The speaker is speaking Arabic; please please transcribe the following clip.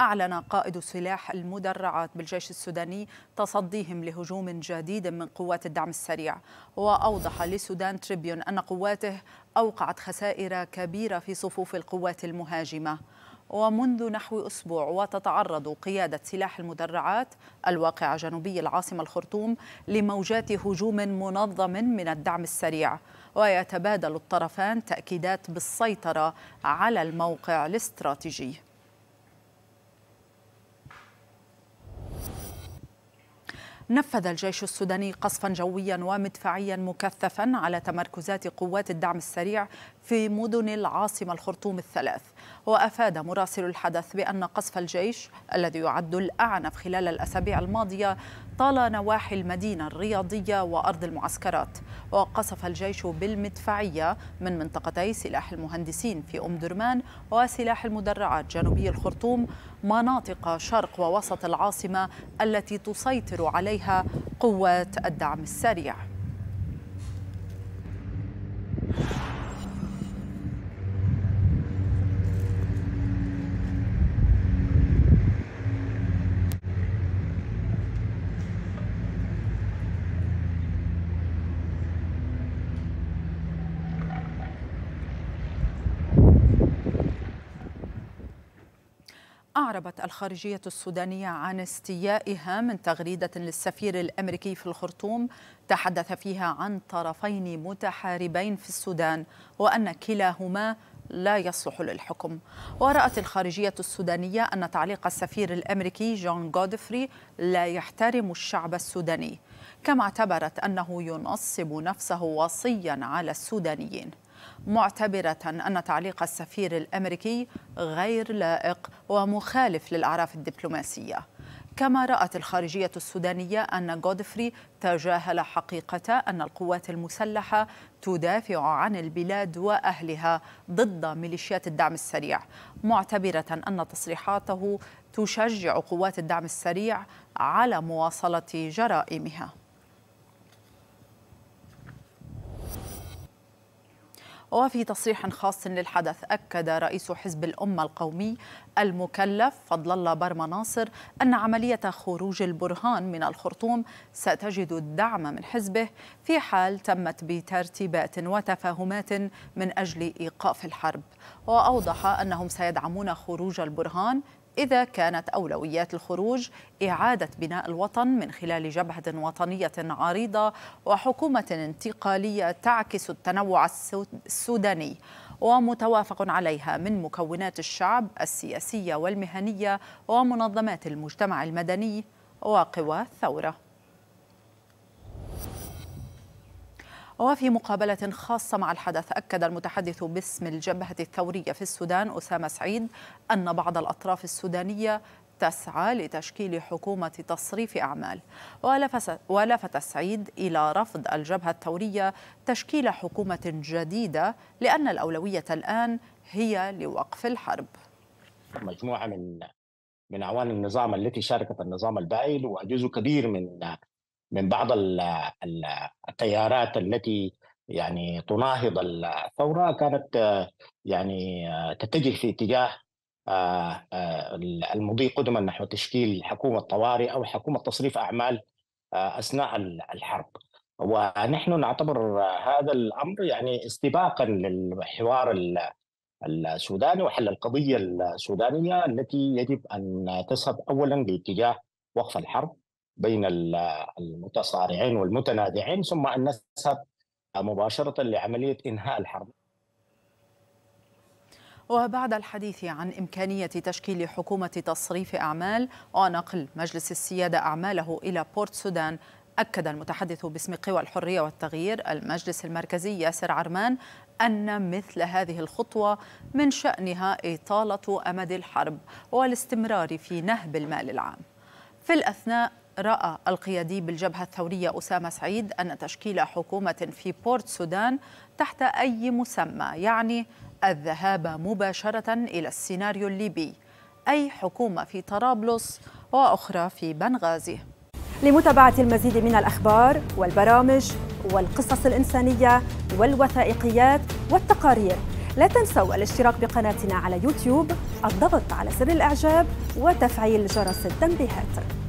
أعلن قائد سلاح المدرعات بالجيش السوداني تصديهم لهجوم جديد من قوات الدعم السريع وأوضح لسودان تريبيون أن قواته أوقعت خسائر كبيرة في صفوف القوات المهاجمة ومنذ نحو أسبوع وتتعرض قيادة سلاح المدرعات الواقعة جنوبي العاصمة الخرطوم لموجات هجوم منظم من الدعم السريع ويتبادل الطرفان تأكيدات بالسيطرة على الموقع الاستراتيجي نفذ الجيش السوداني قصفا جويا ومدفعيا مكثفا على تمركزات قوات الدعم السريع في مدن العاصمة الخرطوم الثلاث وأفاد مراسل الحدث بأن قصف الجيش الذي يعد الأعنف خلال الأسابيع الماضية طال نواحي المدينة الرياضية وأرض المعسكرات وقصف الجيش بالمدفعية من منطقتي سلاح المهندسين في أم درمان وسلاح المدرعات جنوبي الخرطوم مناطق شرق ووسط العاصمة التي تسيطر عليها قوات الدعم السريع أعربت الخارجية السودانية عن استيائها من تغريدة للسفير الأمريكي في الخرطوم تحدث فيها عن طرفين متحاربين في السودان وأن كلاهما لا يصلح للحكم ورأت الخارجية السودانية أن تعليق السفير الأمريكي جون غودفري لا يحترم الشعب السوداني كما اعتبرت أنه ينصب نفسه وصيا على السودانيين معتبرة أن تعليق السفير الأمريكي غير لائق ومخالف للأعراف الدبلوماسية كما رأت الخارجية السودانية أن جودفري تجاهل حقيقة أن القوات المسلحة تدافع عن البلاد وأهلها ضد ميليشيات الدعم السريع معتبرة أن تصريحاته تشجع قوات الدعم السريع على مواصلة جرائمها وفي تصريح خاص للحدث أكد رئيس حزب الأمة القومي المكلف فضل الله برما ناصر أن عملية خروج البرهان من الخرطوم ستجد الدعم من حزبه في حال تمت بترتيبات وتفاهمات من أجل إيقاف الحرب وأوضح أنهم سيدعمون خروج البرهان إذا كانت أولويات الخروج إعادة بناء الوطن من خلال جبهة وطنية عريضة وحكومة انتقالية تعكس التنوع السوداني ومتوافق عليها من مكونات الشعب السياسية والمهنية ومنظمات المجتمع المدني وقوى الثوره وفي مقابلة خاصة مع الحدث أكد المتحدث باسم الجبهة الثورية في السودان أسامة سعيد أن بعض الأطراف السودانية تسعى لتشكيل حكومة تصريف أعمال ولفت سعيد إلى رفض الجبهة الثورية تشكيل حكومة جديدة لأن الأولوية الآن هي لوقف الحرب مجموعة من من أعوان النظام التي شاركت النظام البائل وجزء كبير من من بعض التيارات التي يعني تناهض الثوره كانت يعني تتجه في اتجاه آه، آه، المضي قدما نحو تشكيل حكومه طوارئ او حكومه تصريف اعمال آه، اثناء الحرب ونحن نعتبر هذا الامر يعني استباقا للحوار السوداني وحل القضيه السودانيه التي يجب ان تذهب اولا باتجاه وقف الحرب بين المتصارعين والمتنازعين ثم أن نذهب مباشرة لعملية إنهاء الحرب وبعد الحديث عن إمكانية تشكيل حكومة تصريف أعمال ونقل مجلس السيادة أعماله إلى بورت سودان أكد المتحدث باسم قوى الحرية والتغيير المجلس المركزي ياسر عرمان أن مثل هذه الخطوة من شأنها إطالة أمد الحرب والاستمرار في نهب المال العام في الأثناء رأى القيادي بالجبهة الثورية أسامة سعيد أن تشكيل حكومة في بورت سودان تحت أي مسمى يعني الذهاب مباشرة إلى السيناريو الليبي أي حكومة في طرابلس وأخرى في بنغازي لمتابعة المزيد من الأخبار والبرامج والقصص الإنسانية والوثائقيات والتقارير لا تنسوا الاشتراك بقناتنا على يوتيوب الضغط على زر الإعجاب وتفعيل جرس التنبيهات